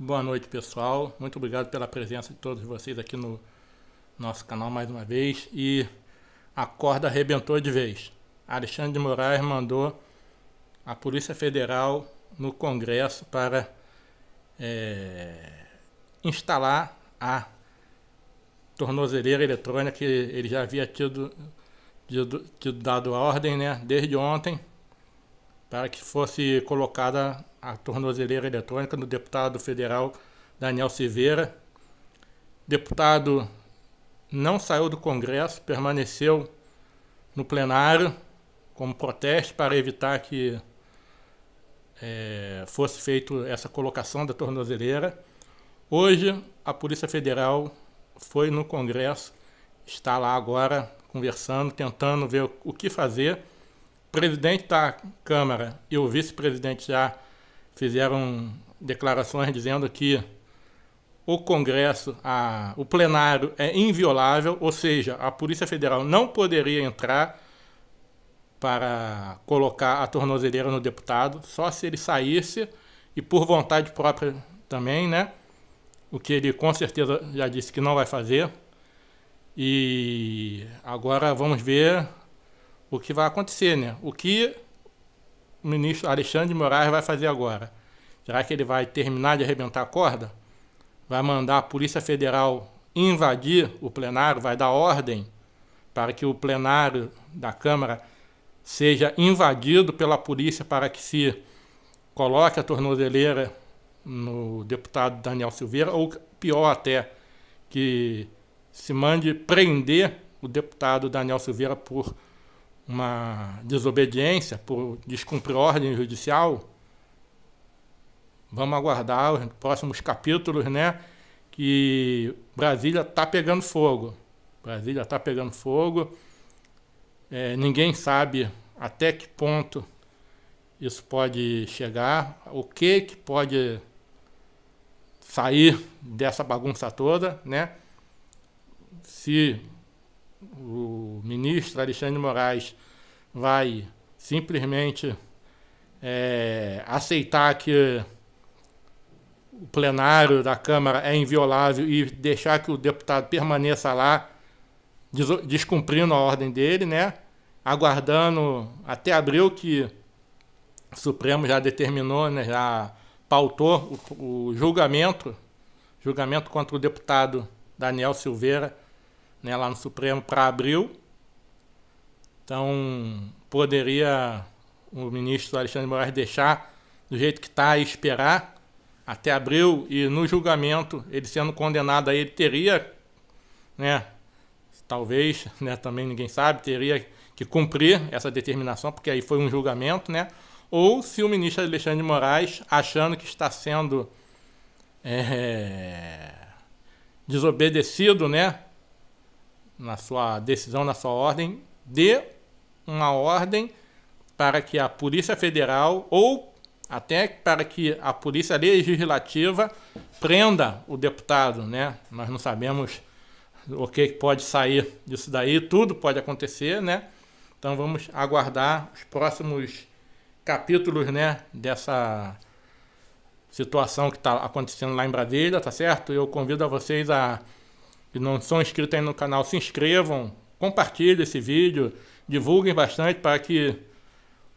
Boa noite, pessoal. Muito obrigado pela presença de todos vocês aqui no nosso canal mais uma vez. E a corda arrebentou de vez. Alexandre de Moraes mandou a Polícia Federal no Congresso para é, instalar a tornozeleira eletrônica que ele já havia tido, tido, tido dado a ordem né, desde ontem para que fosse colocada a tornozeleira eletrônica do deputado federal Daniel Silveira. Deputado não saiu do Congresso, permaneceu no plenário como protesto para evitar que é, fosse feita essa colocação da tornozeleira. Hoje, a Polícia Federal foi no Congresso, está lá agora conversando, tentando ver o que fazer presidente da Câmara e o vice-presidente já fizeram declarações dizendo que o Congresso, a, o plenário é inviolável, ou seja, a Polícia Federal não poderia entrar para colocar a tornozeleira no deputado, só se ele saísse e por vontade própria também, né? O que ele com certeza já disse que não vai fazer. E agora vamos ver o que vai acontecer, né? O que o ministro Alexandre de Moraes vai fazer agora? Será que ele vai terminar de arrebentar a corda? Vai mandar a Polícia Federal invadir o plenário? Vai dar ordem para que o plenário da Câmara seja invadido pela polícia para que se coloque a tornozeleira no deputado Daniel Silveira, ou pior até, que se mande prender o deputado Daniel Silveira por uma desobediência por descumprir ordem judicial, vamos aguardar os próximos capítulos, né? Que Brasília está pegando fogo. Brasília está pegando fogo. É, ninguém sabe até que ponto isso pode chegar, o que, que pode sair dessa bagunça toda, né? Se o ministro Alexandre de Moraes vai simplesmente é, aceitar que o plenário da Câmara é inviolável e deixar que o deputado permaneça lá, descumprindo a ordem dele, né? Aguardando até abril que o Supremo já determinou, né? já pautou o, o julgamento, julgamento contra o deputado Daniel Silveira né, lá no Supremo para abril. Então, poderia o ministro Alexandre de Moraes deixar do jeito que está e esperar até abril e no julgamento, ele sendo condenado aí, ele teria, né, talvez, né, também ninguém sabe, teria que cumprir essa determinação, porque aí foi um julgamento, né? Ou se o ministro Alexandre de Moraes, achando que está sendo é, desobedecido, né, na sua decisão, na sua ordem, dê uma ordem para que a Polícia Federal ou até para que a Polícia Legislativa prenda o deputado, né? Nós não sabemos o que pode sair disso daí, tudo pode acontecer, né? Então vamos aguardar os próximos capítulos, né, dessa situação que está acontecendo lá em Brasília, tá certo? Eu convido a vocês a que não são inscritos no canal, se inscrevam, compartilhem esse vídeo, divulguem bastante para que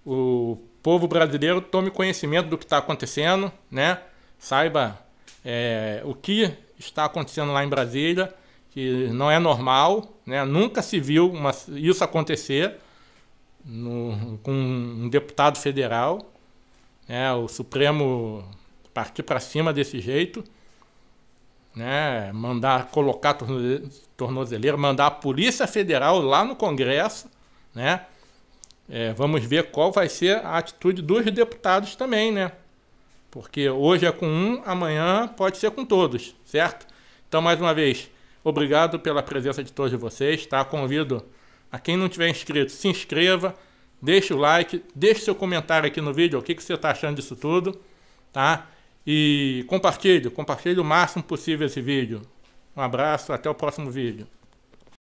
o povo brasileiro tome conhecimento do que está acontecendo, né? Saiba é, o que está acontecendo lá em Brasília, que não é normal, né? Nunca se viu uma, isso acontecer no, com um deputado federal, né? O Supremo partir para cima desse jeito né? Mandar colocar tornozeleira, mandar a Polícia Federal lá no Congresso, né? É, vamos ver qual vai ser a atitude dos deputados também, né? Porque hoje é com um, amanhã pode ser com todos, certo? Então, mais uma vez, obrigado pela presença de todos vocês, tá? Convido a quem não tiver inscrito, se inscreva, deixe o like, deixe seu comentário aqui no vídeo, o que, que você está achando disso tudo, tá? E compartilhe, compartilhe o máximo possível esse vídeo. Um abraço, até o próximo vídeo.